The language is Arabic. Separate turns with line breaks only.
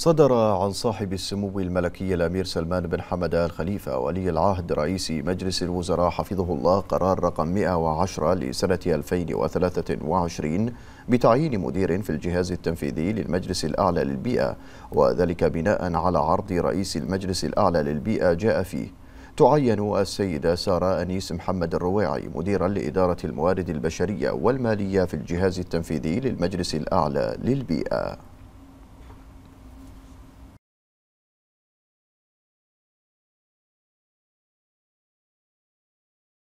صدر عن صاحب السمو الملكي الأمير سلمان بن حمد الخليفه خليفة ولي العهد رئيس مجلس الوزراء حفظه الله قرار رقم 110 لسنة 2023 بتعيين مدير في الجهاز التنفيذي للمجلس الأعلى للبيئة وذلك بناء على عرض رئيس المجلس الأعلى للبيئة جاء فيه تعين السيدة سارة أنيس محمد الرواعي مديرا لإدارة الموارد البشرية والمالية في الجهاز التنفيذي للمجلس الأعلى للبيئة